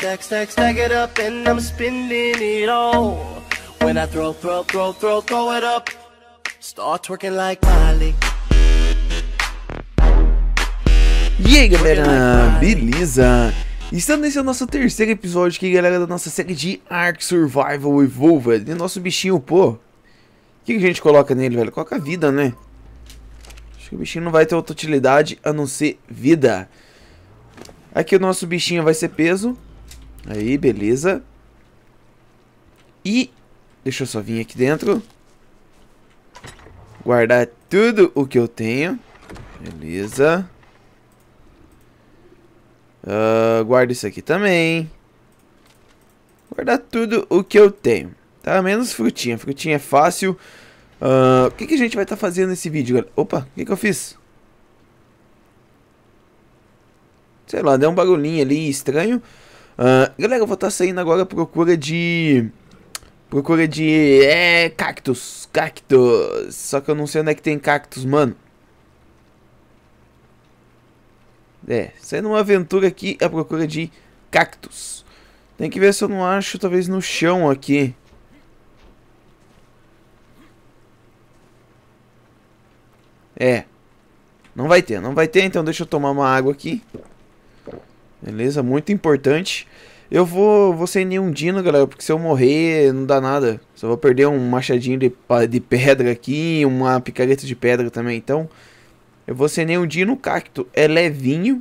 Stack, stack, stack it up and I'm spinning it all. When I throw, throw, throw, throw, throw it up, start twerking like Miley. E aí galera, beleza? Estamos nesse nosso terceiro episódio aqui, galera, da nossa série de Ark Survival Evolved. E nosso bichinho, pô, o que, que a gente coloca nele, velho? Coloca vida, né? Acho que o bichinho não vai ter outra utilidade a não ser vida. Aqui o nosso bichinho vai ser peso. Aí, beleza. E deixa eu só vir aqui dentro. Guardar tudo o que eu tenho. Beleza. Uh, ah, guarda isso aqui também. Guardar tudo o que eu tenho. Tá? Menos frutinha. Frutinha é fácil. Uh, o que, que a gente vai estar tá fazendo nesse vídeo, Opa, o que, que eu fiz? Sei lá, deu um bagulhinho ali estranho. Ah, galera, eu vou estar tá saindo agora à procura de... Procura de... É... Cactus. Cactus. Só que eu não sei onde é que tem cactus, mano. É, saindo uma aventura aqui à procura de cactus. Tem que ver se eu não acho, talvez, no chão aqui. É. Não vai ter, não vai ter, então deixa eu tomar uma água aqui. Beleza? Muito importante. Eu vou, vou sem nenhum dino, galera, porque se eu morrer não dá nada. Só vou perder um machadinho de, de pedra aqui, uma picareta de pedra também. Então, eu vou ser nenhum dino. cacto é levinho.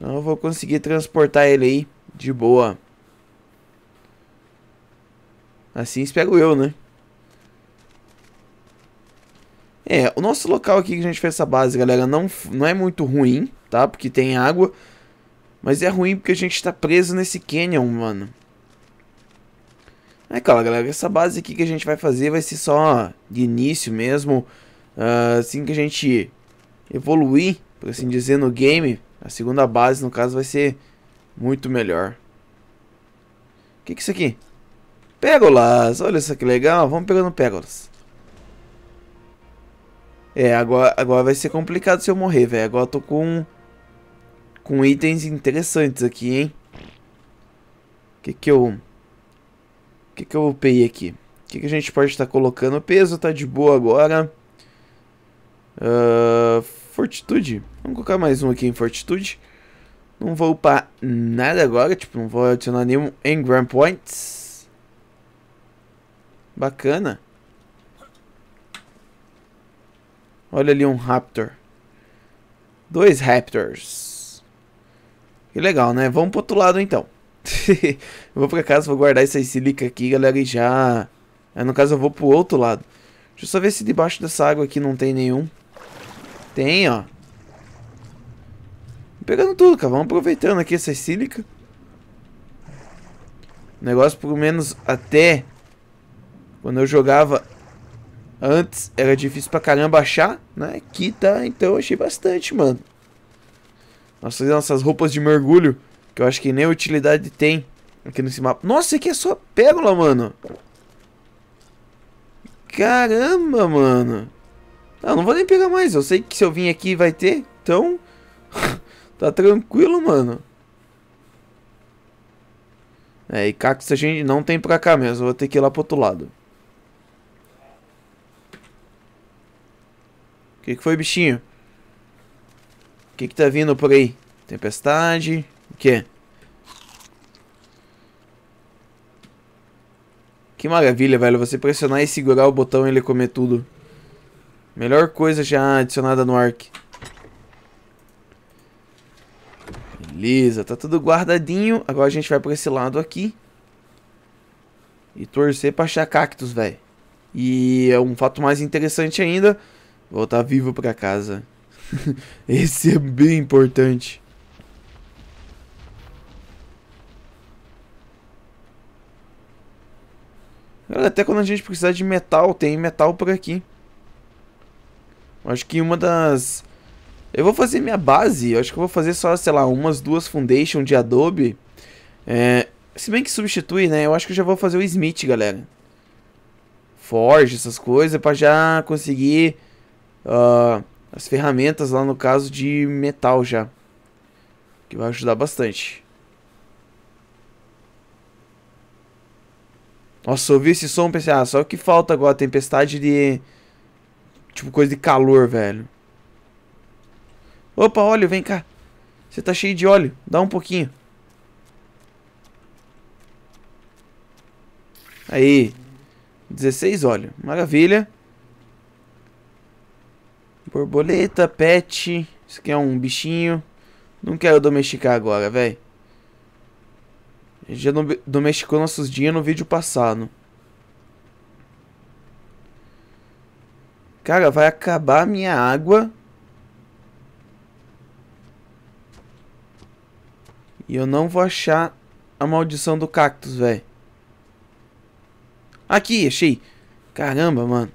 Então eu vou conseguir transportar ele aí de boa. Assim espero eu, né? É, o nosso local aqui que a gente fez essa base, galera, não, não é muito ruim, tá? Porque tem água. Mas é ruim porque a gente tá preso nesse canyon, mano. É, claro, galera, essa base aqui que a gente vai fazer vai ser só de início mesmo. Uh, assim que a gente evoluir, por assim dizer, no game, a segunda base, no caso, vai ser muito melhor. O que, que é isso aqui? Pégolas, Olha isso que legal. Vamos pegando pégolas. É, agora, agora vai ser complicado se eu morrer, velho. Agora eu tô com com itens interessantes aqui, hein? O que que eu... O que que eu upei aqui? O que que a gente pode estar tá colocando? O peso tá de boa agora. Uh, fortitude. Vamos colocar mais um aqui em fortitude. Não vou upar nada agora, tipo, não vou adicionar nenhum engram points. Bacana. Olha ali um raptor. Dois raptors. Que legal, né? Vamos pro outro lado então. vou pra casa, vou guardar essa silica aqui, galera, e já... Aí, no caso eu vou pro outro lado. Deixa eu só ver se debaixo dessa água aqui não tem nenhum. Tem, ó. Pegando tudo, cara. Vamos aproveitando aqui essa sílica. O negócio, pelo menos até quando eu jogava antes, era difícil pra caramba achar, né? Aqui tá, então eu achei bastante, mano. Nós fazemos nossas roupas de mergulho, que eu acho que nem utilidade tem aqui nesse mapa. Nossa, isso aqui é só pérola, mano. Caramba, mano. Ah, não vou nem pegar mais. Eu sei que se eu vim aqui vai ter, então... tá tranquilo, mano. É, e cactus a gente não tem pra cá mesmo. Vou ter que ir lá pro outro lado. O que, que foi, bichinho? O que que tá vindo por aí? Tempestade? O que? Que maravilha, velho. Você pressionar e segurar o botão e ele comer tudo. Melhor coisa já adicionada no Ark. Beleza, tá tudo guardadinho. Agora a gente vai pra esse lado aqui. E torcer pra achar cactos, velho. E é um fato mais interessante ainda. Voltar vivo pra casa. Esse é bem importante. até quando a gente precisar de metal, tem metal por aqui. Acho que uma das... Eu vou fazer minha base, acho que eu vou fazer só, sei lá, umas duas foundation de adobe. É... Se bem que substitui, né? Eu acho que eu já vou fazer o smith, galera. Forge, essas coisas, pra já conseguir... Uh as ferramentas lá no caso de metal já. Que vai ajudar bastante. Nossa, ouvi esse som pensei, ah, só o que falta agora, tempestade de... Tipo, coisa de calor, velho. Opa, óleo, vem cá. Você tá cheio de óleo, dá um pouquinho. Aí. 16 óleo, maravilha. Borboleta, pet. Isso aqui é um bichinho. Não quero domesticar agora, velho. Já domesticou nossos dias no vídeo passado. Cara, vai acabar a minha água. E eu não vou achar a maldição do cactus, velho. Aqui, achei. Caramba, mano.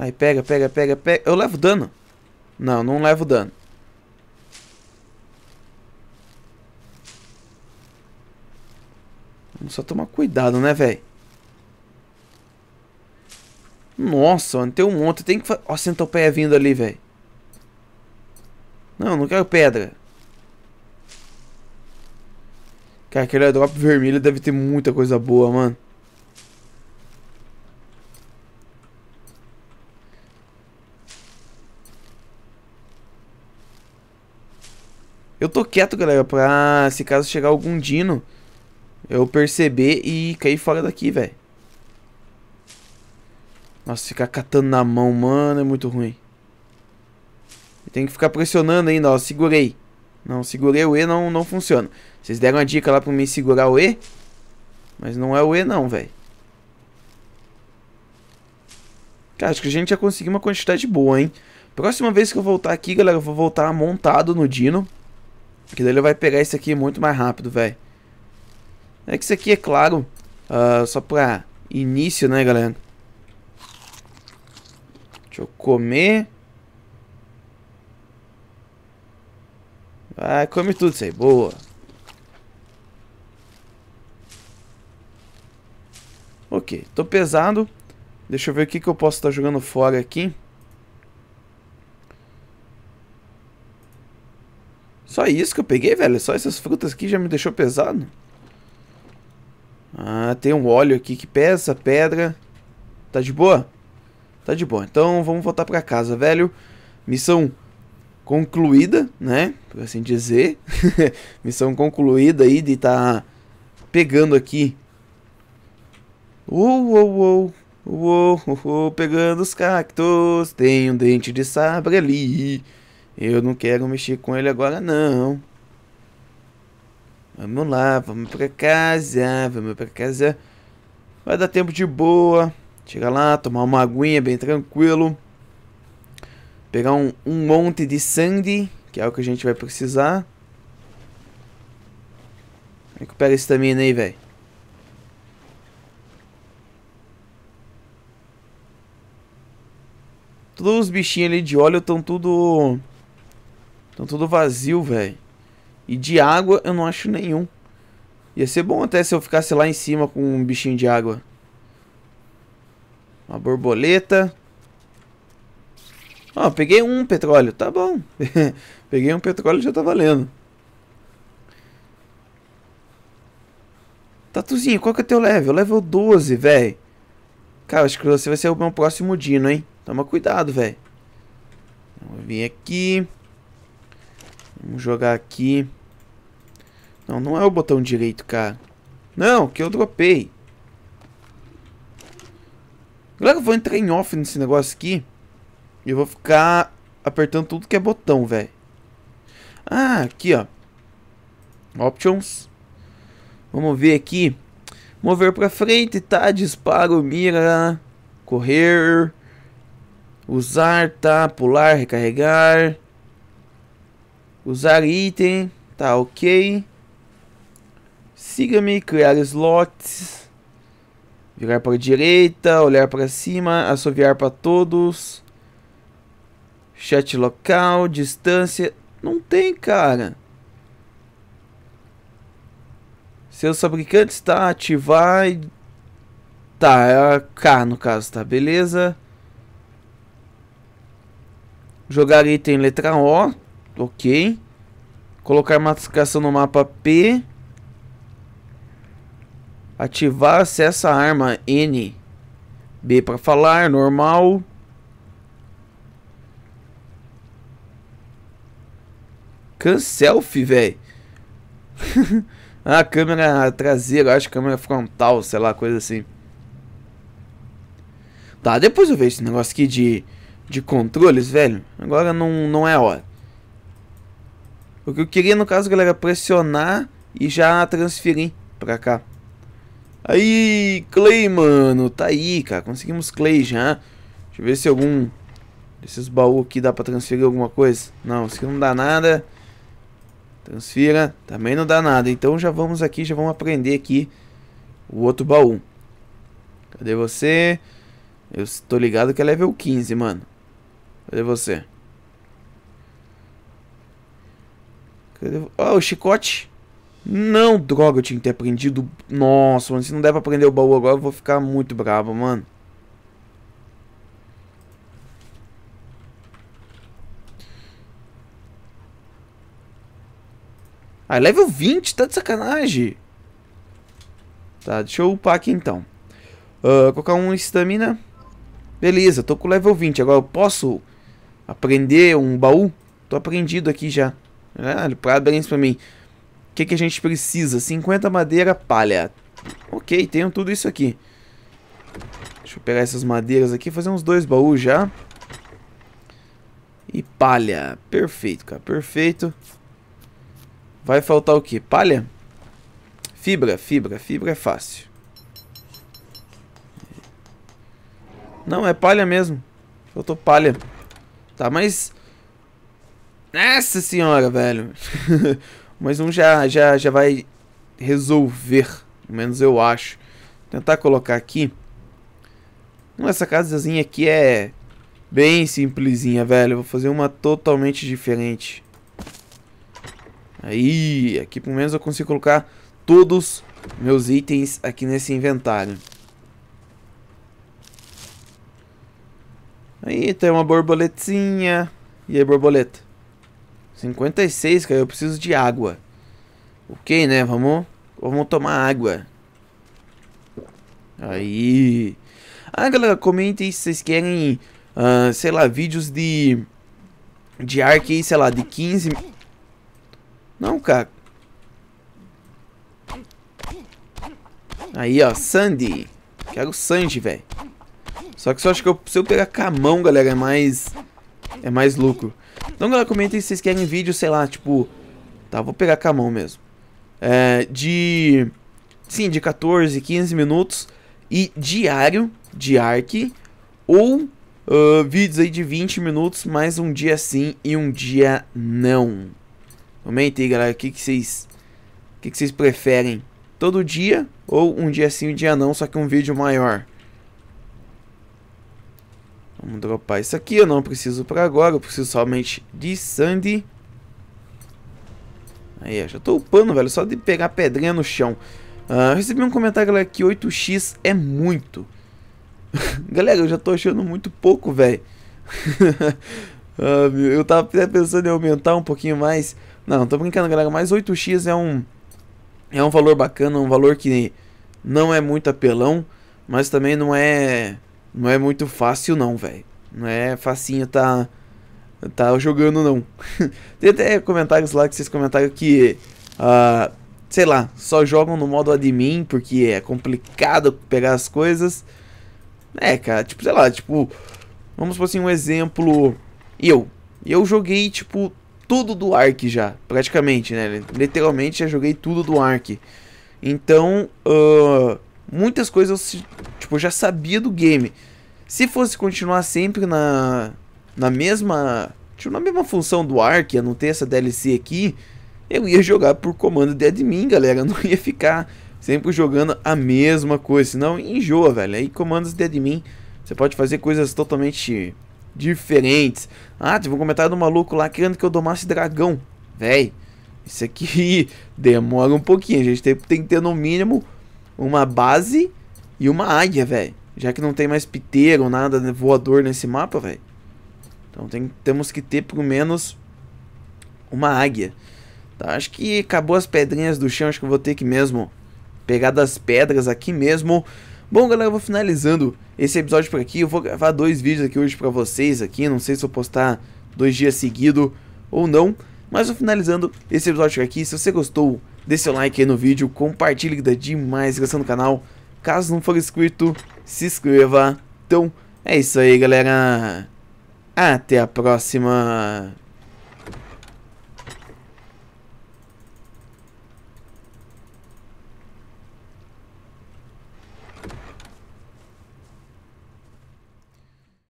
Aí pega, pega, pega, pega. Eu levo dano? Não, não levo dano. Vamos só tomar cuidado, né, velho? Nossa, mano, tem um monte. Tem que fazer... Ó, o pé vindo ali, velho. Não, não quero pedra. Cara, aquele drop vermelho deve ter muita coisa boa, mano. Eu tô quieto, galera, pra se caso chegar algum Dino, eu perceber e cair fora daqui, velho. Nossa, ficar catando na mão, mano, é muito ruim. Tem que ficar pressionando ainda, ó. Segurei. Não, segurei o E, não, não funciona. Vocês deram a dica lá pra mim segurar o E. Mas não é o E não, velho. Cara, acho que a gente já conseguiu uma quantidade boa, hein? Próxima vez que eu voltar aqui, galera, eu vou voltar montado no Dino. Que daí ele vai pegar esse aqui muito mais rápido, velho. É que isso aqui é claro, uh, só pra início, né, galera? Deixa eu comer. Vai, come tudo isso aí, boa. Ok, tô pesado. Deixa eu ver o que, que eu posso estar tá jogando fora aqui. Só isso que eu peguei, velho? Só essas frutas aqui já me deixou pesado? Ah, tem um óleo aqui que pesa, pedra. Tá de boa? Tá de boa. Então vamos voltar pra casa, velho. Missão concluída, né? Por assim dizer. Missão concluída aí de tá pegando aqui. Uou, uou, uou. Uou, uou, pegando os cactos. Tem um dente de sabre ali. Eu não quero mexer com ele agora, não. Vamos lá, vamos pra casa, vamos pra casa. Vai dar tempo de boa. Chega lá, tomar uma aguinha bem tranquilo. Pegar um, um monte de sangue, que é o que a gente vai precisar. Recupera a estamina aí, velho. Todos os bichinhos ali de óleo estão tudo Estão tudo vazio, velho. E de água eu não acho nenhum. Ia ser bom até se eu ficasse lá em cima com um bichinho de água. Uma borboleta. Ó, oh, peguei um petróleo. Tá bom. peguei um petróleo já tá valendo. Tatuzinho, qual que é teu level? Level 12, velho. Cara, acho que você vai ser o meu próximo Dino, hein? Toma cuidado, velho. Vou vir aqui. Vamos jogar aqui. Não, não é o botão direito, cara. Não, que eu dropei. Galera, eu vou entrar em off nesse negócio aqui. E eu vou ficar apertando tudo que é botão, velho. Ah, aqui, ó. Options. Vamos ver aqui. Mover pra frente, tá? Disparo, mira. Correr. Usar, tá? Pular, recarregar. Usar item, tá ok. Siga-me, criar slots. Virar para a direita, olhar para cima, assoviar para todos. Chat local, distância. Não tem, cara. Seus fabricantes, tá? Ativar Tá, é K no caso, tá? Beleza. Jogar item letra O. Ok. Colocar matificação no mapa P. Ativar acesso à arma N. B para falar, normal. Cancelfe, velho. ah, câmera traseira, acho câmera frontal, sei lá, coisa assim. Tá, depois eu vejo esse negócio aqui de, de controles, velho. Agora não, não é hora. O que eu queria, no caso, galera, pressionar e já transferir pra cá. Aí, Clay, mano. Tá aí, cara. Conseguimos Clay já. Deixa eu ver se algum desses baús aqui dá pra transferir alguma coisa. Não, isso aqui não dá nada. Transfira. Também não dá nada. Então já vamos aqui, já vamos aprender aqui o outro baú. Cadê você? Eu tô ligado que é level 15, mano. Cadê você? Ah, o chicote. Não, droga, eu tinha que ter aprendido. Nossa, mano, se não der pra aprender o baú agora, eu vou ficar muito bravo, mano. Ah, é level 20, tá de sacanagem. Tá, deixa eu upar aqui então. Uh, colocar um estamina. Beleza, tô com level 20. Agora eu posso aprender um baú? Tô aprendido aqui já. Caralho, parabéns pra mim. O que, que a gente precisa? 50 madeira, palha. Ok, tenho tudo isso aqui. Deixa eu pegar essas madeiras aqui, fazer uns dois baús já. E palha. Perfeito, cara, perfeito. Vai faltar o que? Palha? Fibra, fibra, fibra é fácil. Não, é palha mesmo. Faltou palha. Tá, mas nossa senhora, velho. Mas um já, já, já vai resolver. Pelo menos eu acho. Vou tentar colocar aqui. Essa casazinha aqui é bem simplesinha, velho. Vou fazer uma totalmente diferente. Aí, aqui pelo menos eu consigo colocar todos meus itens aqui nesse inventário. Aí, tem uma borboletinha. E aí, borboleta? 56, cara, eu preciso de água. Ok, né? Vamos, vamos tomar água. Aí. Ah, galera, comentem se vocês querem, uh, sei lá, vídeos de... De Ark, aí, sei lá, de 15... Não, cara. Aí, ó, Sandy. Quero Sandy, velho. Só que só acho que eu, se eu pegar camão, galera, é mais... É mais lucro. Então, galera, comentem se vocês querem vídeo, sei lá, tipo... Tá, vou pegar com a mão mesmo. É, de... Sim, de 14, 15 minutos. E diário, de ARC. Ou uh, vídeos aí de 20 minutos, mais um dia sim e um dia não. Comentem aí, galera, o que, que vocês... O que, que vocês preferem? Todo dia ou um dia sim e um dia não, só que um vídeo maior? Vamos dropar isso aqui, eu não preciso para agora, eu preciso somente de sandy. Aí, já tô upando, velho, só de pegar pedrinha no chão. Uh, recebi um comentário, galera, que 8x é muito. galera, eu já tô achando muito pouco, velho. uh, eu tava pensando em aumentar um pouquinho mais. Não, tô brincando, galera, mas 8x é um... É um valor bacana, um valor que não é muito apelão, mas também não é não é muito fácil não, velho. Não é facinho tá tá jogando não. Tem até comentários lá que vocês comentaram que uh, sei lá, só jogam no modo admin porque é complicado pegar as coisas. É, cara, tipo, sei lá, tipo, vamos por assim um exemplo, eu, eu joguei tipo tudo do Ark já, praticamente, né? Literalmente já joguei tudo do Ark. Então, uh, muitas coisas eu tipo, já sabia do game. Se fosse continuar sempre na, na mesma tipo, na mesma função do Ark, ia não ter essa DLC aqui, eu ia jogar por comando de admin, galera. Eu não ia ficar sempre jogando a mesma coisa, senão enjoa, velho. Aí comandos de admin, você pode fazer coisas totalmente diferentes. Ah, teve um comentário do maluco lá querendo que eu domasse dragão. Véi, isso aqui demora um pouquinho. A gente tem, tem que ter no mínimo uma base e uma águia, velho. Já que não tem mais piteiro, nada voador nesse mapa, velho. Então tem, temos que ter pelo menos uma águia. Tá, acho que acabou as pedrinhas do chão, acho que eu vou ter que mesmo pegar das pedras aqui mesmo. Bom, galera, eu vou finalizando esse episódio por aqui. Eu vou gravar dois vídeos aqui hoje para vocês aqui, não sei se eu postar dois dias seguido ou não. Mas vou finalizando esse episódio por aqui. Se você gostou, dê seu like aí no vídeo, compartilhe que dá demais, inscrição no canal. Caso não for inscrito, se inscreva. Então, é isso aí, galera. Até a próxima.